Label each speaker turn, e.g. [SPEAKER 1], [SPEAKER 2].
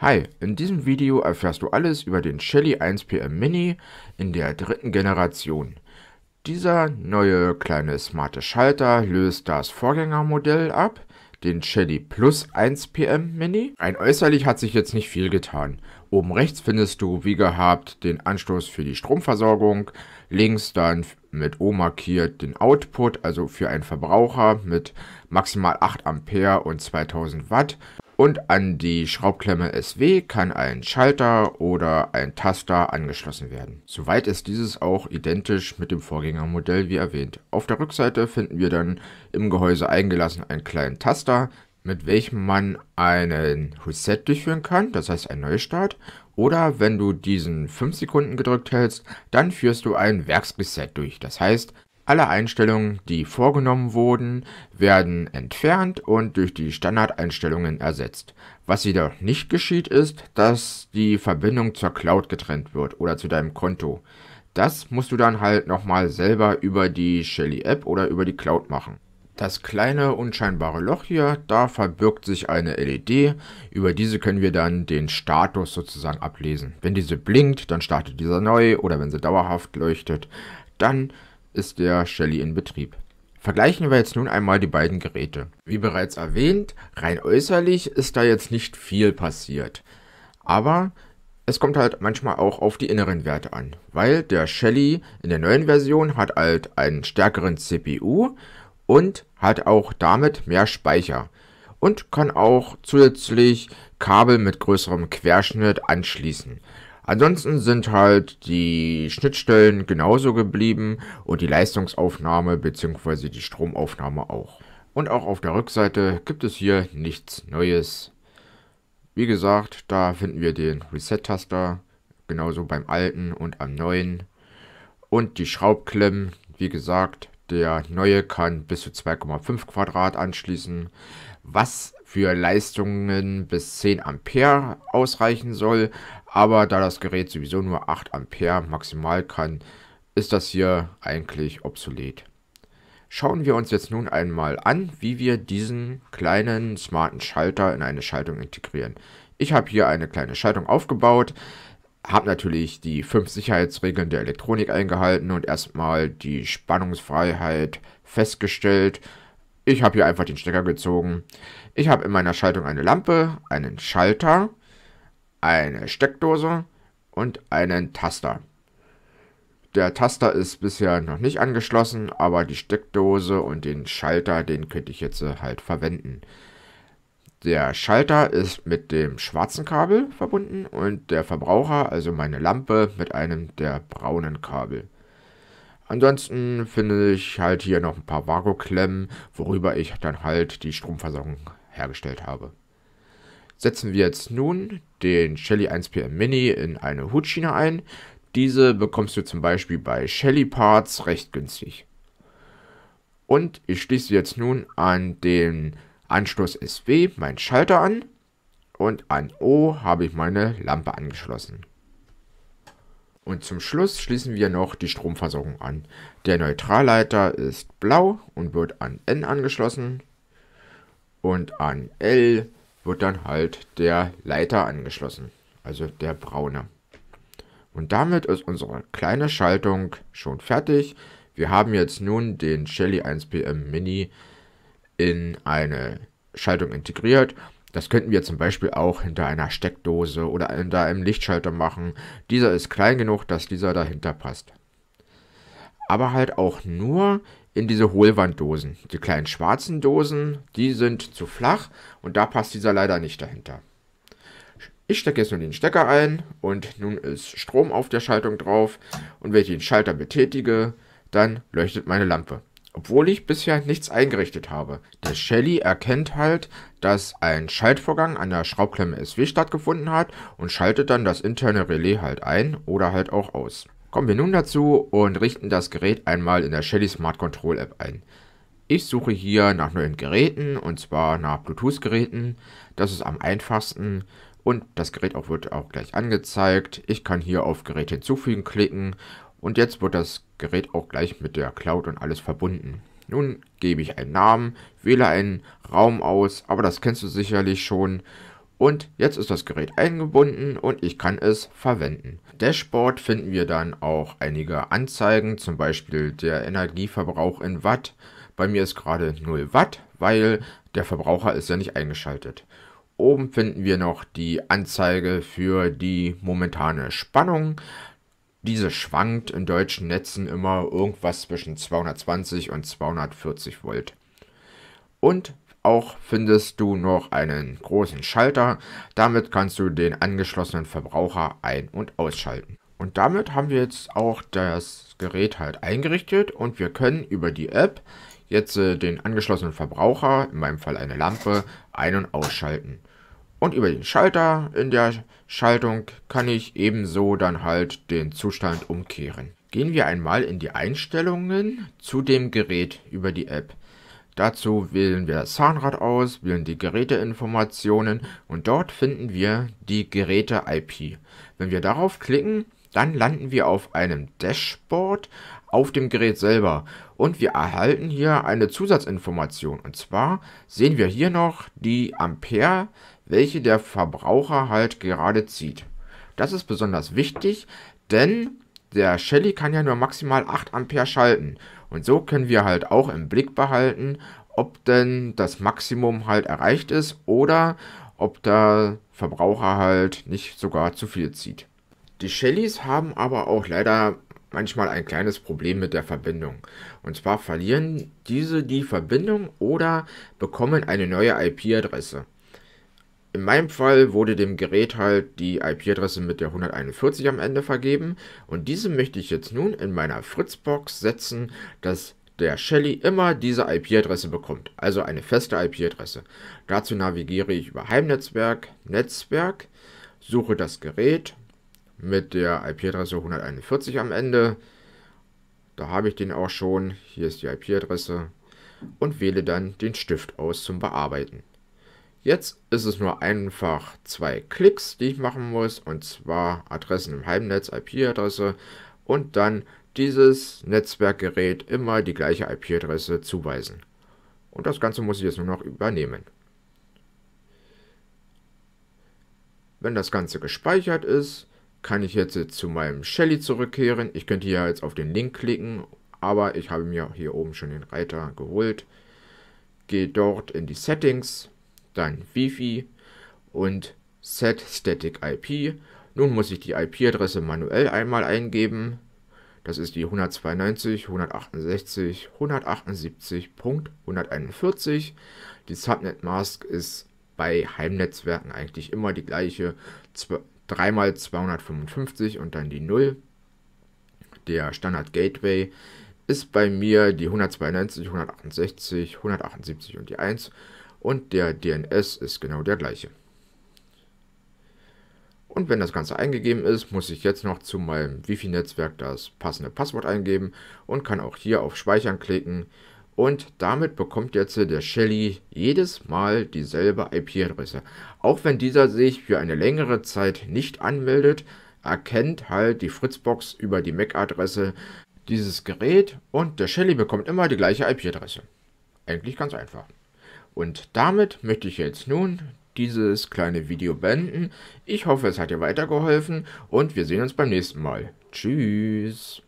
[SPEAKER 1] Hi, in diesem Video erfährst du alles über den Shelly 1PM Mini in der dritten Generation. Dieser neue kleine smarte Schalter löst das Vorgängermodell ab, den Shelly Plus 1PM Mini. Ein äußerlich hat sich jetzt nicht viel getan. Oben rechts findest du, wie gehabt, den Anstoß für die Stromversorgung, links dann mit O markiert den Output, also für einen Verbraucher mit maximal 8 Ampere und 2000 Watt und an die Schraubklemme SW kann ein Schalter oder ein Taster angeschlossen werden. Soweit ist dieses auch identisch mit dem Vorgängermodell wie erwähnt. Auf der Rückseite finden wir dann im Gehäuse eingelassen einen kleinen Taster, mit welchem man einen Reset durchführen kann, das heißt einen Neustart. Oder wenn du diesen 5 Sekunden gedrückt hältst, dann führst du ein Werksreset durch. Das heißt, alle Einstellungen, die vorgenommen wurden, werden entfernt und durch die Standardeinstellungen ersetzt. Was jedoch nicht geschieht ist, dass die Verbindung zur Cloud getrennt wird oder zu deinem Konto. Das musst du dann halt nochmal selber über die Shelly App oder über die Cloud machen. Das kleine unscheinbare Loch hier, da verbirgt sich eine LED. Über diese können wir dann den Status sozusagen ablesen. Wenn diese blinkt, dann startet dieser neu oder wenn sie dauerhaft leuchtet, dann ist der Shelly in Betrieb. Vergleichen wir jetzt nun einmal die beiden Geräte. Wie bereits erwähnt, rein äußerlich ist da jetzt nicht viel passiert. Aber es kommt halt manchmal auch auf die inneren Werte an, weil der Shelly in der neuen Version hat halt einen stärkeren CPU und hat auch damit mehr Speicher und kann auch zusätzlich Kabel mit größerem Querschnitt anschließen. Ansonsten sind halt die Schnittstellen genauso geblieben und die Leistungsaufnahme bzw. die Stromaufnahme auch. Und auch auf der Rückseite gibt es hier nichts Neues. Wie gesagt, da finden wir den Reset-Taster, genauso beim alten und am neuen. Und die Schraubklemmen, wie gesagt, der neue kann bis zu 2,5 Quadrat anschließen, was für Leistungen bis 10 Ampere ausreichen soll, aber da das Gerät sowieso nur 8 Ampere maximal kann, ist das hier eigentlich obsolet. Schauen wir uns jetzt nun einmal an, wie wir diesen kleinen smarten Schalter in eine Schaltung integrieren. Ich habe hier eine kleine Schaltung aufgebaut, habe natürlich die fünf Sicherheitsregeln der Elektronik eingehalten und erstmal die Spannungsfreiheit festgestellt. Ich habe hier einfach den Stecker gezogen. Ich habe in meiner Schaltung eine Lampe, einen Schalter eine Steckdose und einen Taster. Der Taster ist bisher noch nicht angeschlossen, aber die Steckdose und den Schalter, den könnte ich jetzt äh, halt verwenden. Der Schalter ist mit dem schwarzen Kabel verbunden und der Verbraucher, also meine Lampe, mit einem der braunen Kabel. Ansonsten finde ich halt hier noch ein paar Vago-Klemmen, worüber ich dann halt die Stromversorgung hergestellt habe setzen wir jetzt nun den Shelly 1PM Mini in eine Hutschiene ein. Diese bekommst du zum Beispiel bei Shelly Parts recht günstig. Und ich schließe jetzt nun an den Anschluss SW meinen Schalter an und an O habe ich meine Lampe angeschlossen. Und zum Schluss schließen wir noch die Stromversorgung an. Der Neutralleiter ist blau und wird an N angeschlossen und an L wird dann halt der Leiter angeschlossen, also der braune. Und damit ist unsere kleine Schaltung schon fertig. Wir haben jetzt nun den Shelly 1PM Mini in eine Schaltung integriert. Das könnten wir zum Beispiel auch hinter einer Steckdose oder hinter einem Lichtschalter machen. Dieser ist klein genug, dass dieser dahinter passt. Aber halt auch nur, in diese Hohlwanddosen. Die kleinen schwarzen Dosen, die sind zu flach und da passt dieser leider nicht dahinter. Ich stecke jetzt nun den Stecker ein und nun ist Strom auf der Schaltung drauf und wenn ich den Schalter betätige, dann leuchtet meine Lampe. Obwohl ich bisher nichts eingerichtet habe. Der Shelly erkennt halt, dass ein Schaltvorgang an der Schraubklemme SW stattgefunden hat und schaltet dann das interne Relais halt ein oder halt auch aus. Kommen wir nun dazu und richten das Gerät einmal in der Shelly Smart Control App ein. Ich suche hier nach neuen Geräten und zwar nach Bluetooth-Geräten. Das ist am einfachsten und das Gerät auch wird auch gleich angezeigt. Ich kann hier auf Gerät hinzufügen klicken und jetzt wird das Gerät auch gleich mit der Cloud und alles verbunden. Nun gebe ich einen Namen, wähle einen Raum aus, aber das kennst du sicherlich schon und jetzt ist das Gerät eingebunden und ich kann es verwenden. Dashboard finden wir dann auch einige Anzeigen, zum Beispiel der Energieverbrauch in Watt. Bei mir ist gerade 0 Watt, weil der Verbraucher ist ja nicht eingeschaltet. Oben finden wir noch die Anzeige für die momentane Spannung. Diese schwankt in deutschen Netzen immer irgendwas zwischen 220 und 240 Volt. Und auch findest du noch einen großen Schalter. Damit kannst du den angeschlossenen Verbraucher ein- und ausschalten. Und damit haben wir jetzt auch das Gerät halt eingerichtet und wir können über die App jetzt äh, den angeschlossenen Verbraucher, in meinem Fall eine Lampe, ein- und ausschalten. Und über den Schalter in der Schaltung kann ich ebenso dann halt den Zustand umkehren. Gehen wir einmal in die Einstellungen zu dem Gerät über die App. Dazu wählen wir das Zahnrad aus, wählen die Geräteinformationen und dort finden wir die Geräte-IP. Wenn wir darauf klicken, dann landen wir auf einem Dashboard auf dem Gerät selber und wir erhalten hier eine Zusatzinformation und zwar sehen wir hier noch die Ampere, welche der Verbraucher halt gerade zieht. Das ist besonders wichtig, denn der Shelly kann ja nur maximal 8 Ampere schalten und so können wir halt auch im Blick behalten, ob denn das Maximum halt erreicht ist oder ob der Verbraucher halt nicht sogar zu viel zieht. Die Shellys haben aber auch leider manchmal ein kleines Problem mit der Verbindung. Und zwar verlieren diese die Verbindung oder bekommen eine neue IP-Adresse. In meinem Fall wurde dem Gerät halt die IP-Adresse mit der 141 am Ende vergeben und diese möchte ich jetzt nun in meiner Fritzbox setzen, dass der Shelly immer diese IP-Adresse bekommt, also eine feste IP-Adresse. Dazu navigiere ich über Heimnetzwerk, Netzwerk, suche das Gerät mit der IP-Adresse 141 am Ende. Da habe ich den auch schon, hier ist die IP-Adresse und wähle dann den Stift aus zum Bearbeiten. Jetzt ist es nur einfach zwei Klicks, die ich machen muss, und zwar Adressen im Heimnetz, IP-Adresse und dann dieses Netzwerkgerät immer die gleiche IP-Adresse zuweisen. Und das Ganze muss ich jetzt nur noch übernehmen. Wenn das Ganze gespeichert ist, kann ich jetzt zu meinem Shelly zurückkehren. Ich könnte hier jetzt auf den Link klicken, aber ich habe mir hier oben schon den Reiter geholt. Gehe dort in die Settings dann Wifi und Set Static IP. Nun muss ich die IP-Adresse manuell einmal eingeben. Das ist die 192.168.178.141. Die Subnet Mask ist bei Heimnetzwerken eigentlich immer die gleiche. 3 mal 255 und dann die 0. Der Standard Gateway ist bei mir die 192, 168, 178 und die 1 und der DNS ist genau der gleiche. Und wenn das Ganze eingegeben ist, muss ich jetzt noch zu meinem Wifi-Netzwerk das passende Passwort eingeben und kann auch hier auf Speichern klicken. Und damit bekommt jetzt der Shelly jedes Mal dieselbe IP-Adresse. Auch wenn dieser sich für eine längere Zeit nicht anmeldet, erkennt halt die Fritzbox über die MAC-Adresse e dieses Gerät und der Shelly bekommt immer die gleiche IP-Adresse. Eigentlich ganz einfach. Und damit möchte ich jetzt nun dieses kleine Video beenden. Ich hoffe, es hat dir weitergeholfen und wir sehen uns beim nächsten Mal. Tschüss.